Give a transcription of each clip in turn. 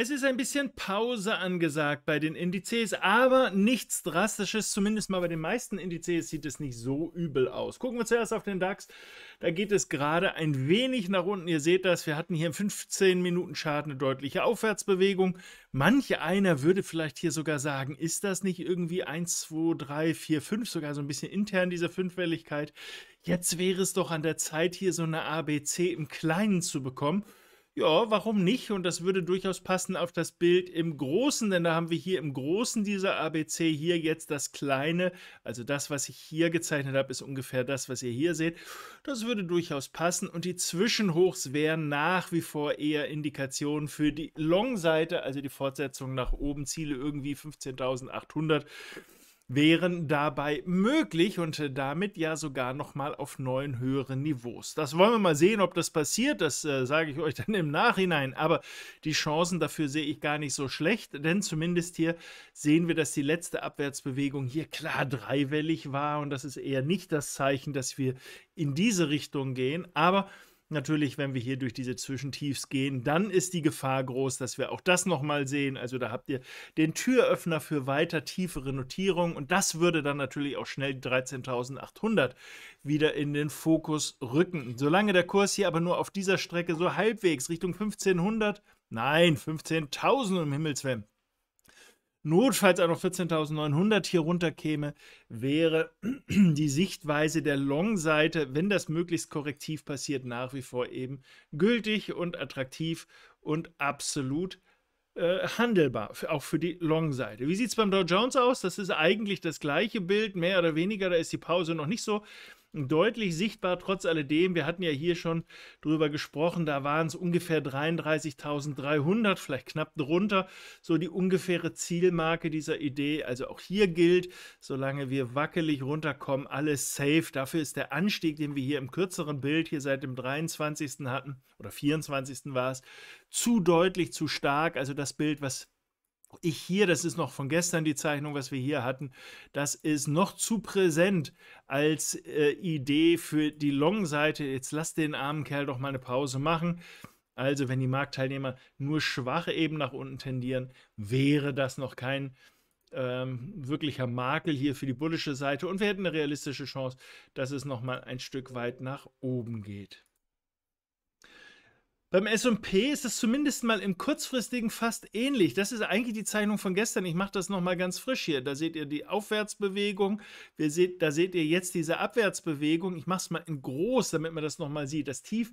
Es ist ein bisschen Pause angesagt bei den Indizes, aber nichts Drastisches. Zumindest mal bei den meisten Indizes sieht es nicht so übel aus. Gucken wir zuerst auf den DAX. Da geht es gerade ein wenig nach unten. Ihr seht das, wir hatten hier im 15 minuten Schaden eine deutliche Aufwärtsbewegung. Manch einer würde vielleicht hier sogar sagen, ist das nicht irgendwie 1, 2, 3, 4, 5, sogar so ein bisschen intern diese Fünfwelligkeit? Jetzt wäre es doch an der Zeit, hier so eine ABC im Kleinen zu bekommen ja, warum nicht? Und das würde durchaus passen auf das Bild im Großen, denn da haben wir hier im Großen dieser ABC hier jetzt das Kleine. Also das, was ich hier gezeichnet habe, ist ungefähr das, was ihr hier seht. Das würde durchaus passen. Und die Zwischenhochs wären nach wie vor eher Indikationen für die Long-Seite, also die Fortsetzung nach oben, Ziele irgendwie 15.800 wären dabei möglich und äh, damit ja sogar nochmal auf neuen höheren Niveaus. Das wollen wir mal sehen, ob das passiert, das äh, sage ich euch dann im Nachhinein, aber die Chancen dafür sehe ich gar nicht so schlecht, denn zumindest hier sehen wir, dass die letzte Abwärtsbewegung hier klar dreiwellig war und das ist eher nicht das Zeichen, dass wir in diese Richtung gehen, aber Natürlich, wenn wir hier durch diese Zwischentiefs gehen, dann ist die Gefahr groß, dass wir auch das nochmal sehen. Also da habt ihr den Türöffner für weiter tiefere Notierungen und das würde dann natürlich auch schnell die 13.800 wieder in den Fokus rücken. Solange der Kurs hier aber nur auf dieser Strecke so halbwegs Richtung 1500, nein, 15.000 im Himmels notfalls auch noch 14.900 hier runterkäme, wäre die Sichtweise der Long-Seite, wenn das möglichst korrektiv passiert, nach wie vor eben gültig und attraktiv und absolut äh, handelbar, auch für die Long-Seite. Wie sieht es beim Dow Jones aus? Das ist eigentlich das gleiche Bild, mehr oder weniger, da ist die Pause noch nicht so deutlich sichtbar. Trotz alledem, wir hatten ja hier schon drüber gesprochen, da waren es ungefähr 33.300, vielleicht knapp drunter, so die ungefähre Zielmarke dieser Idee. Also auch hier gilt, solange wir wackelig runterkommen, alles safe. Dafür ist der Anstieg, den wir hier im kürzeren Bild hier seit dem 23. hatten oder 24. war es, zu deutlich, zu stark. Also das Bild, was ich hier, das ist noch von gestern die Zeichnung, was wir hier hatten, das ist noch zu präsent als äh, Idee für die Long-Seite. Jetzt lass den armen Kerl doch mal eine Pause machen. Also, wenn die Marktteilnehmer nur schwach eben nach unten tendieren, wäre das noch kein ähm, wirklicher Makel hier für die bullische Seite und wir hätten eine realistische Chance, dass es nochmal ein Stück weit nach oben geht. Beim SP ist es zumindest mal im kurzfristigen fast ähnlich. Das ist eigentlich die Zeichnung von gestern. Ich mache das nochmal ganz frisch hier. Da seht ihr die Aufwärtsbewegung. Seht, da seht ihr jetzt diese Abwärtsbewegung. Ich mache es mal in groß, damit man das nochmal sieht. Das Tief,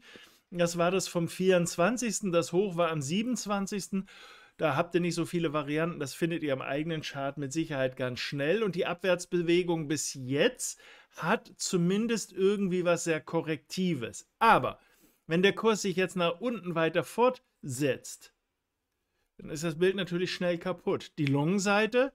das war das vom 24. Das Hoch war am 27. Da habt ihr nicht so viele Varianten. Das findet ihr am eigenen Chart mit Sicherheit ganz schnell. Und die Abwärtsbewegung bis jetzt hat zumindest irgendwie was sehr Korrektives. Aber wenn der Kurs sich jetzt nach unten weiter fortsetzt, dann ist das Bild natürlich schnell kaputt. Die Long-Seite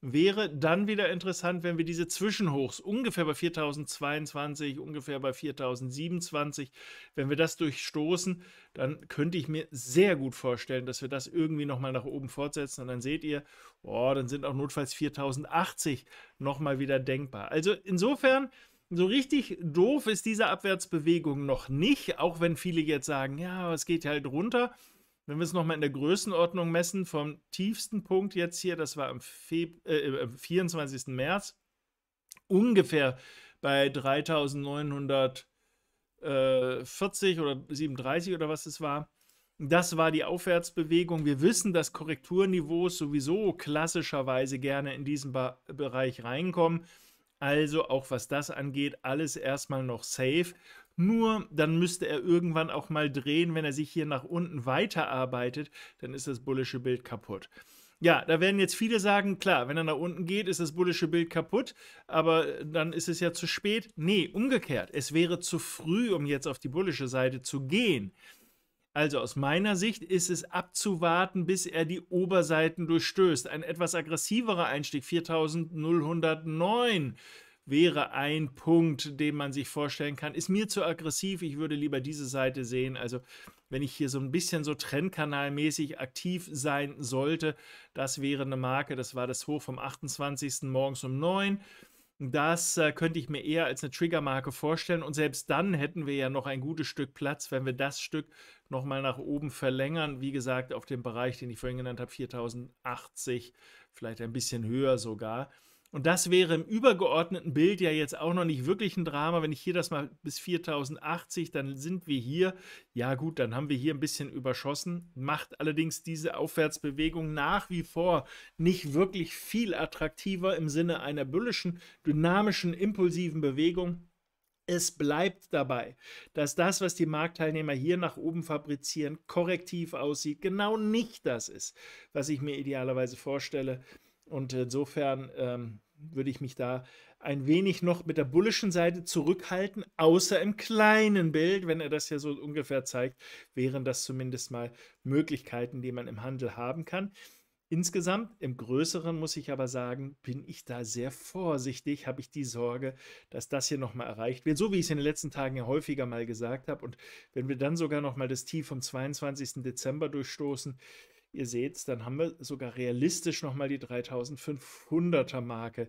wäre dann wieder interessant, wenn wir diese Zwischenhochs ungefähr bei 4022, ungefähr bei 4027, wenn wir das durchstoßen, dann könnte ich mir sehr gut vorstellen, dass wir das irgendwie nochmal nach oben fortsetzen und dann seht ihr, oh, dann sind auch notfalls 4080 nochmal wieder denkbar. Also insofern so richtig doof ist diese Abwärtsbewegung noch nicht, auch wenn viele jetzt sagen, ja, es geht halt runter. Wenn wir es nochmal in der Größenordnung messen, vom tiefsten Punkt jetzt hier, das war am, Feb äh, 24. Äh, März, ungefähr bei 3940 oder 37 oder was es war. Das war die Aufwärtsbewegung. Wir wissen, dass Korrekturniveaus sowieso klassischerweise gerne in diesen ba Bereich reinkommen. Also auch was das angeht, alles erstmal noch safe. Nur dann müsste er irgendwann auch mal drehen, wenn er sich hier nach unten weiterarbeitet, dann ist das bullische Bild kaputt. Ja, da werden jetzt viele sagen, klar, wenn er nach unten geht, ist das bullische Bild kaputt, aber dann ist es ja zu spät. Nee, umgekehrt, es wäre zu früh, um jetzt auf die bullische Seite zu gehen. Also aus meiner Sicht ist es abzuwarten, bis er die Oberseiten durchstößt. Ein etwas aggressiverer Einstieg 4109 wäre ein Punkt, den man sich vorstellen kann. Ist mir zu aggressiv, ich würde lieber diese Seite sehen. Also wenn ich hier so ein bisschen so trendkanalmäßig aktiv sein sollte, das wäre eine Marke, das war das Hoch vom 28. morgens um 9. Uhr. Das äh, könnte ich mir eher als eine Triggermarke vorstellen. Und selbst dann hätten wir ja noch ein gutes Stück Platz, wenn wir das Stück nochmal nach oben verlängern. Wie gesagt, auf dem Bereich, den ich vorhin genannt habe, 4080, vielleicht ein bisschen höher sogar. Und das wäre im übergeordneten Bild ja jetzt auch noch nicht wirklich ein Drama. Wenn ich hier das mal bis 4080, dann sind wir hier. Ja gut, dann haben wir hier ein bisschen überschossen. Macht allerdings diese Aufwärtsbewegung nach wie vor nicht wirklich viel attraktiver im Sinne einer bullischen, dynamischen, impulsiven Bewegung. Es bleibt dabei, dass das, was die Marktteilnehmer hier nach oben fabrizieren, korrektiv aussieht, genau nicht das ist, was ich mir idealerweise vorstelle. Und insofern ähm, würde ich mich da ein wenig noch mit der bullischen Seite zurückhalten, außer im kleinen Bild, wenn er das ja so ungefähr zeigt, wären das zumindest mal Möglichkeiten, die man im Handel haben kann. Insgesamt, im Größeren muss ich aber sagen, bin ich da sehr vorsichtig, habe ich die Sorge, dass das hier nochmal erreicht wird, so wie ich es in den letzten Tagen ja häufiger mal gesagt habe. Und wenn wir dann sogar nochmal das Tief vom 22. Dezember durchstoßen, ihr seht, dann haben wir sogar realistisch nochmal die 3500er Marke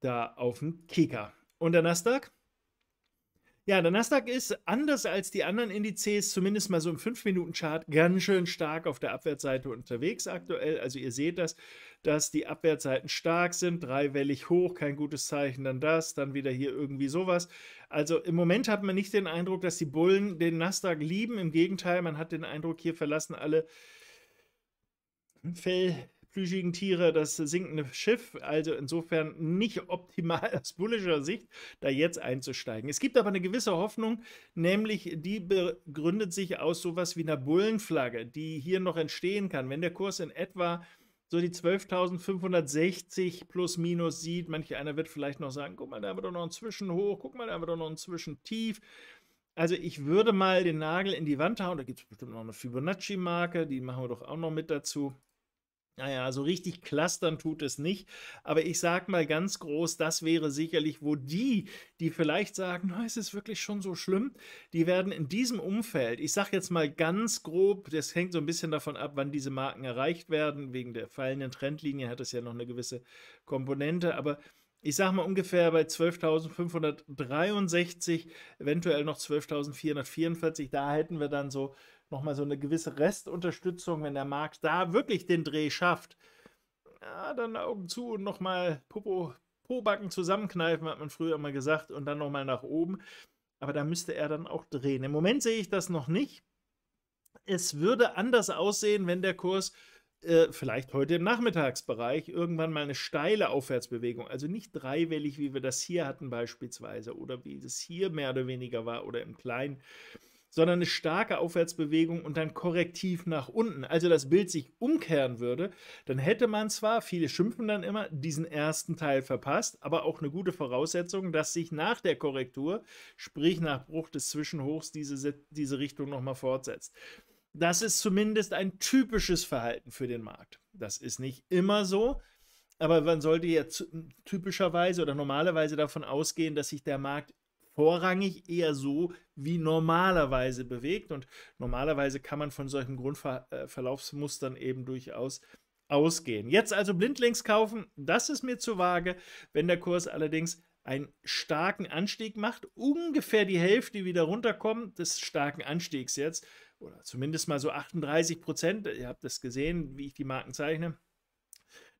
da auf dem Kicker. Und der Nasdaq? Ja, der Nasdaq ist anders als die anderen Indizes, zumindest mal so im 5-Minuten-Chart, ganz schön stark auf der Abwärtsseite unterwegs aktuell. Also ihr seht das, dass die Abwärtsseiten stark sind, dreiwellig hoch, kein gutes Zeichen, dann das, dann wieder hier irgendwie sowas. Also im Moment hat man nicht den Eindruck, dass die Bullen den Nasdaq lieben. Im Gegenteil, man hat den Eindruck, hier verlassen alle fellflüschigen Tiere, das sinkende Schiff. Also insofern nicht optimal aus bullischer Sicht, da jetzt einzusteigen. Es gibt aber eine gewisse Hoffnung, nämlich die begründet sich aus sowas wie einer Bullenflagge, die hier noch entstehen kann. Wenn der Kurs in etwa so die 12.560 plus minus sieht. manche einer wird vielleicht noch sagen, guck mal, da haben wir doch noch ein Zwischenhoch, guck mal, da haben wir doch noch ein Zwischentief. Also ich würde mal den Nagel in die Wand hauen, da gibt es bestimmt noch eine Fibonacci-Marke, die machen wir doch auch noch mit dazu. Naja, so also richtig clustern tut es nicht. Aber ich sag mal ganz groß, das wäre sicherlich, wo die, die vielleicht sagen, es ist wirklich schon so schlimm, die werden in diesem Umfeld, ich sag jetzt mal ganz grob, das hängt so ein bisschen davon ab, wann diese Marken erreicht werden. Wegen der fallenden Trendlinie hat es ja noch eine gewisse Komponente, aber ich sage mal ungefähr bei 12.563, eventuell noch 12.444, da hätten wir dann so nochmal so eine gewisse Restunterstützung, wenn der Markt da wirklich den Dreh schafft. Ja, dann Augen zu und nochmal Popo, Pobacken zusammenkneifen, hat man früher immer gesagt, und dann nochmal nach oben. Aber da müsste er dann auch drehen. Im Moment sehe ich das noch nicht. Es würde anders aussehen, wenn der Kurs äh, vielleicht heute im Nachmittagsbereich irgendwann mal eine steile Aufwärtsbewegung, also nicht dreiwellig, wie wir das hier hatten beispielsweise oder wie es hier mehr oder weniger war oder im Kleinen sondern eine starke Aufwärtsbewegung und dann korrektiv nach unten. Also das Bild sich umkehren würde, dann hätte man zwar, viele schimpfen dann immer, diesen ersten Teil verpasst, aber auch eine gute Voraussetzung, dass sich nach der Korrektur, sprich nach Bruch des Zwischenhochs, diese, diese Richtung nochmal fortsetzt. Das ist zumindest ein typisches Verhalten für den Markt. Das ist nicht immer so, aber man sollte ja typischerweise oder normalerweise davon ausgehen, dass sich der Markt vorrangig eher so wie normalerweise bewegt. Und normalerweise kann man von solchen Grundverlaufsmustern äh, eben durchaus ausgehen. Jetzt also blindlings kaufen, das ist mir zu vage. Wenn der Kurs allerdings einen starken Anstieg macht, ungefähr die Hälfte wieder runterkommt des starken Anstiegs jetzt, oder zumindest mal so 38 Prozent, ihr habt das gesehen, wie ich die Marken zeichne,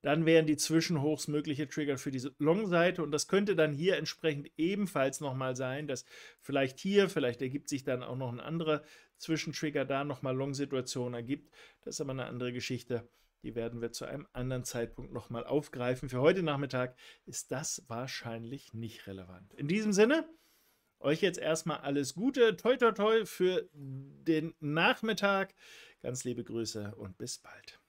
dann wären die Zwischenhochs mögliche Trigger für diese Long-Seite und das könnte dann hier entsprechend ebenfalls nochmal sein, dass vielleicht hier, vielleicht ergibt sich dann auch noch ein anderer Zwischentrigger da nochmal Long-Situation ergibt. Das ist aber eine andere Geschichte. Die werden wir zu einem anderen Zeitpunkt nochmal aufgreifen. Für heute Nachmittag ist das wahrscheinlich nicht relevant. In diesem Sinne, euch jetzt erstmal alles Gute. Toi, toi, toi für den Nachmittag. Ganz liebe Grüße und bis bald.